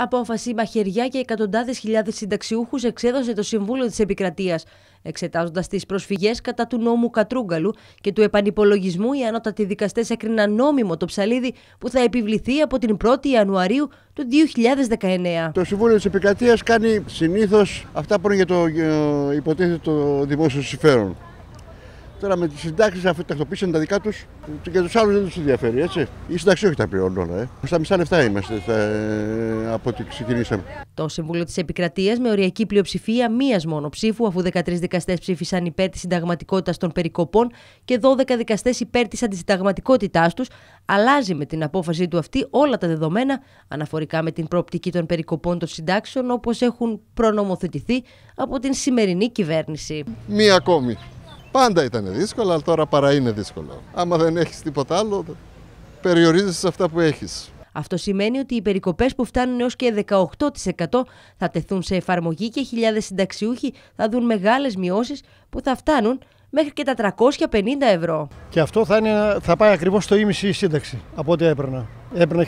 Απόφαση μαχαιριά και εκατοντάδες χιλιάδες συνταξιούχους εξέδωσε το Συμβούλιο της Επικρατείας, εξετάζοντας τις προσφυγές κατά του νόμου Κατρούγκαλου και του επανυπολογισμού. Οι ανώτατοι δικαστές έκριναν νόμιμο το ψαλίδι που θα επιβληθεί από την 1η Ιανουαρίου του 2019. Το Συμβούλιο της Επικρατείας κάνει συνήθως αυτά που είναι για το ε, υποτίθετο δημόσιο συμφέρον. Τώρα με τις συντάξεις, αφού τακτοποίησαν τα δικά τους και τους άλλους δεν τους ενδιαφέρει, έτσι. Η συντάξη όχι τα πληρώνουν όλα. Ε. Στα μισά λεφτά είμαστε ε, από ό,τι ξεκινήσαμε. Το Συμβούλιο της Επικρατείας με οριακή πλειοψηφία μίας μόνο ψήφου, αφού 13 δικαστές ψήφισαν υπέρ της συνταγματικότητας των περικοπών και 12 δικαστές υπέρ της αντισυνταγματικότητάς τους, αλλάζει με την απόφαση του αυτή όλα τα δεδομένα αναφορικά με την προοπτική των περικοπών των συντάξεων όπως έχουν προνομοθετηθεί από την σημερινή κυβέρνηση. Μία ακόμη. Πάντα ήταν δύσκολο, αλλά τώρα παρά είναι δύσκολο. Άμα δεν έχεις τίποτα άλλο, περιορίζεσαι σε αυτά που έχεις. Αυτό σημαίνει ότι οι περικοπές που φτάνουν έως και 18% θα τεθούν σε εφαρμογή και χιλιάδες συνταξιούχοι θα δουν μεγάλες μειώσεις που θα φτάνουν μέχρι και τα 350 ευρώ. Και αυτό θα, θα πάει ακριβώς στο ίμιση η σύνταξη από ό,τι έπαιρνα. Έπαιρνα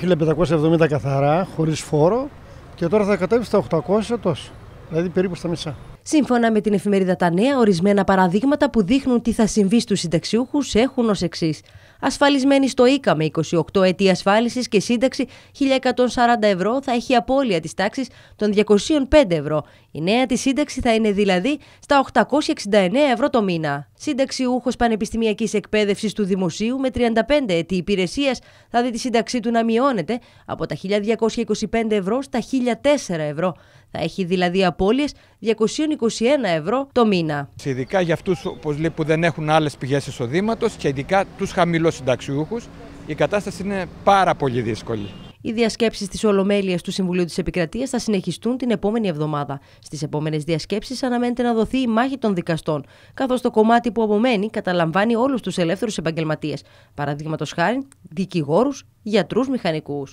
1570 καθαρά, χωρίς φόρο, και τώρα θα κατέβει στα 800 τόσο. Δηλαδή περίπου στα μισά. Σύμφωνα με την εφημερίδα Τα Νέα, ορισμένα παραδείγματα που δείχνουν τι θα συμβεί στους συνταξιούχους έχουν ως εξής. Ασφαλισμένη στο ΙΚΑ με 28 έτη ασφάλισης και σύνταξη 1140 ευρώ θα έχει απώλεια της τάξης των 205 ευρώ. Η νέα της σύνταξη θα είναι δηλαδή στα 869 ευρώ το μήνα συνταξιούχο πανεπιστημιακής εκπαίδευσης του Δημοσίου με 35 ετή υπηρεσίας θα δει τη σύνταξή του να μειώνεται από τα 1.225 ευρώ στα 1.004 ευρώ. Θα έχει δηλαδή απώλειες 221 ευρώ το μήνα. Ειδικά για αυτούς που δεν έχουν άλλες πηγές εισοδήματος και ειδικά τους χαμηλούς συνταξιούχους, η κατάσταση είναι πάρα πολύ δύσκολη. Οι διασκέψεις της Ολομέλειας του Συμβουλίου της Επικρατείας θα συνεχιστούν την επόμενη εβδομάδα. Στις επόμενες διασκέψεις αναμένεται να δοθεί η μάχη των δικαστών, καθώς το κομμάτι που απομένει καταλαμβάνει όλους τους ελεύθερους επαγγελματίες, παραδείγματος χάρη δικηγόρους, γιατρούς, μηχανικούς.